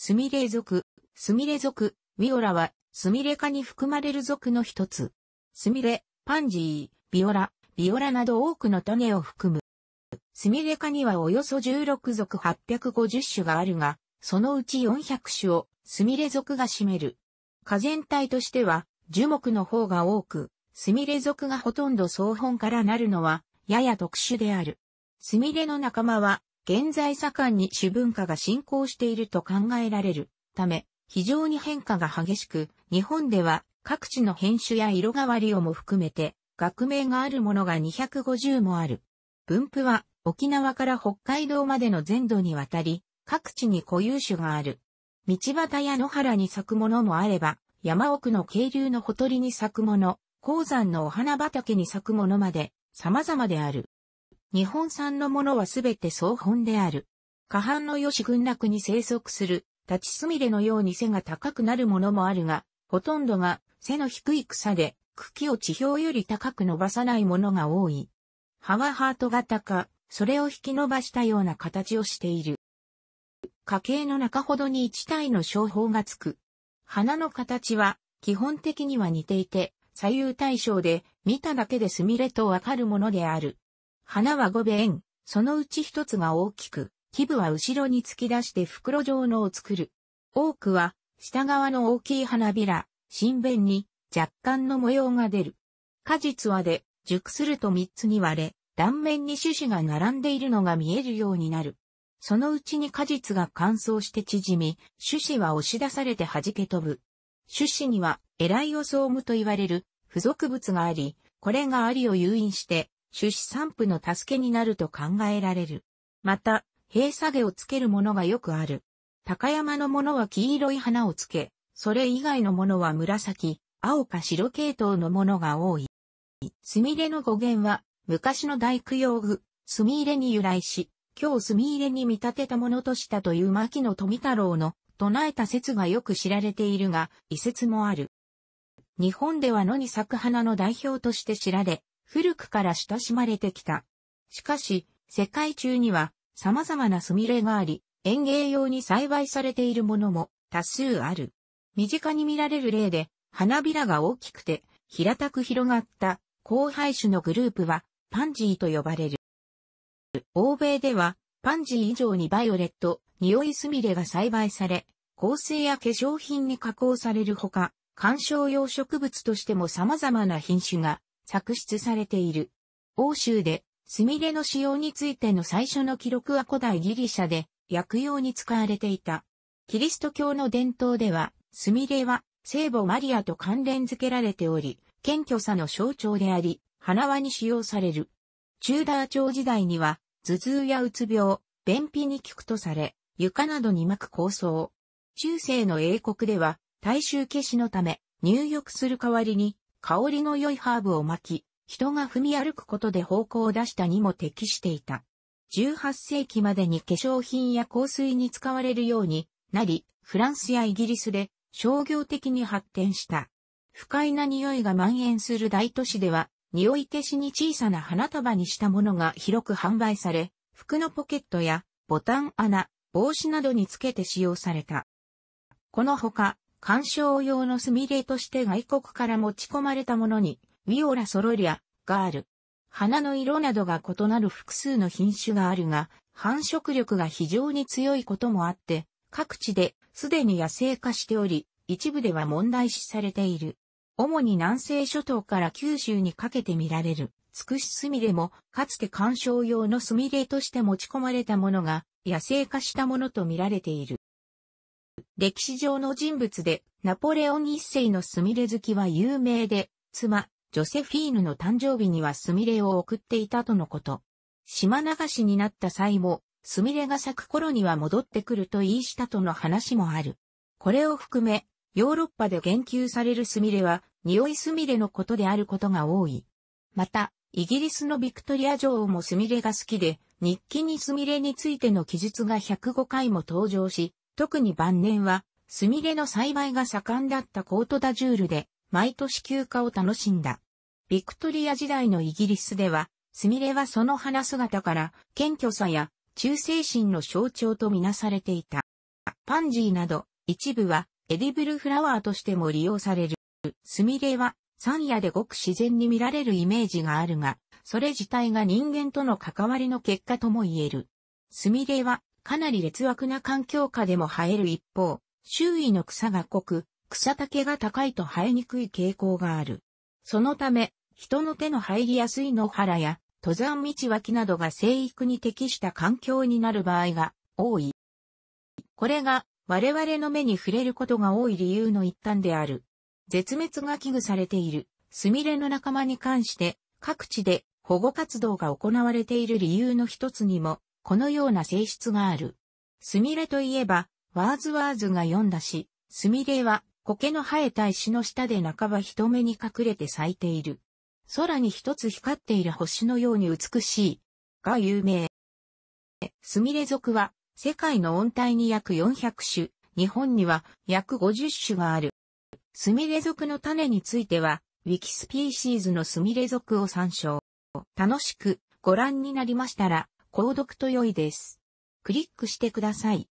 スミレ族、スミレ族、ビオラは、スミレ科に含まれる属の一つ。スミレ、パンジー、ビオラ、ビオラなど多くの種を含む。スミレ科にはおよそ16属850種があるが、そのうち400種をスミレ属が占める。科全体としては樹木の方が多く、スミレ属がほとんど総本からなるのはやや特殊である。スミレの仲間は現在盛んに主文化が進行していると考えられるため、非常に変化が激しく、日本では各地の編種や色変わりをも含めて、学名があるものが250もある。分布は沖縄から北海道までの全土にわたり、各地に固有種がある。道端や野原に咲くものもあれば、山奥の渓流のほとりに咲くもの、鉱山のお花畑に咲くものまで様々である。日本産のものはすべて総本である。下半の吉群落に生息する、立ちすみれのように背が高くなるものもあるが、ほとんどが背の低い草で、茎を地表より高く伸ばさないものが多い。葉はハート型か、それを引き伸ばしたような形をしている。家系の中ほどに一体の小法がつく。花の形は基本的には似ていて、左右対称で見ただけでスミレとわかるものである。花は五弁、そのうち一つが大きく、基部は後ろに突き出して袋状のを作る。多くは、下側の大きい花びら、新弁に若干の模様が出る。果実はで、熟すると三つに割れ、断面に種子が並んでいるのが見えるようになる。そのうちに果実が乾燥して縮み、種子は押し出されて弾け飛ぶ。種子には、エライオソームと言われる付属物があり、これがアリを誘引して種子散布の助けになると考えられる。また、閉鎖下をつけるものがよくある。高山のものは黄色い花をつけ、それ以外のものは紫、青か白系統のものが多い。すみれの語源は、昔の大工用具、すみれに由来し、今日すみれに見立てたものとしたという牧野富太郎の唱えた説がよく知られているが、遺説もある。日本では野に咲く花の代表として知られ、古くから親しまれてきた。しかし、世界中には様々なスミレがあり、園芸用に栽培されているものも多数ある。身近に見られる例で、花びらが大きくて平たく広がった交配種のグループはパンジーと呼ばれる。欧米ではパンジー以上にバイオレット、匂いスミレが栽培され、香水や化粧品に加工されるほか、観賞用植物としても様々な品種が作出されている。欧州で、スミレの使用についての最初の記録は古代ギリシャで、薬用に使われていた。キリスト教の伝統では、スミレは、聖母マリアと関連付けられており、謙虚さの象徴であり、花輪に使用される。チューダー朝時代には、頭痛やうつ病、便秘に効くとされ、床などに巻く構想。中世の英国では、大衆消しのため、入浴する代わりに、香りの良いハーブを巻き、人が踏み歩くことで方向を出したにも適していた。18世紀までに化粧品や香水に使われるようになり、フランスやイギリスで商業的に発展した。不快な匂いが蔓延する大都市では、匂い消しに小さな花束にしたものが広く販売され、服のポケットやボタン穴、帽子などにつけて使用された。このほか、鑑賞用のスミレとして外国から持ち込まれたものに、ウィオラソロリアがある。花の色などが異なる複数の品種があるが、繁殖力が非常に強いこともあって、各地ですでに野生化しており、一部では問題視されている。主に南西諸島から九州にかけて見られる、つくしスミレも、かつて観賞用のスミレとして持ち込まれたものが、野生化したものと見られている。歴史上の人物で、ナポレオン一世のスミレ好きは有名で、妻、ジョセフィーヌの誕生日にはスミレを送っていたとのこと。島流しになった際も、スミレが咲く頃には戻ってくると言いしたとの話もある。これを含め、ヨーロッパで言及されるスミレは、匂いスミレのことであることが多い。また、イギリスのビクトリア女王もスミレが好きで、日記にスミレについての記述が105回も登場し、特に晩年は、スミレの栽培が盛んだったコートダジュールで、毎年休暇を楽しんだ。ビクトリア時代のイギリスでは、スミレはその花姿から、謙虚さや、忠誠心の象徴とみなされていた。パンジーなど、一部は、エディブルフラワーとしても利用される。スミレは、山野でごく自然に見られるイメージがあるが、それ自体が人間との関わりの結果とも言える。スミレはかなり劣悪な環境下でも生える一方、周囲の草が濃く、草丈が高いと生えにくい傾向がある。そのため、人の手の入りやすい野原や、登山道脇などが生育に適した環境になる場合が多い。これが我々の目に触れることが多い理由の一端である。絶滅が危惧されているスミレの仲間に関して各地で保護活動が行われている理由の一つにもこのような性質がある。スミレといえば、ワーズワーズが読んだし、スミレは苔の生えた石の下で半ば人目に隠れて咲いている。空に一つ光っている星のように美しい。が有名。スミレ属は世界の温帯に約400種、日本には約50種がある。スミレ属の種については、ウィキスピーシーズのスミレ属を参照。楽しくご覧になりましたら、購読と良いです。クリックしてください。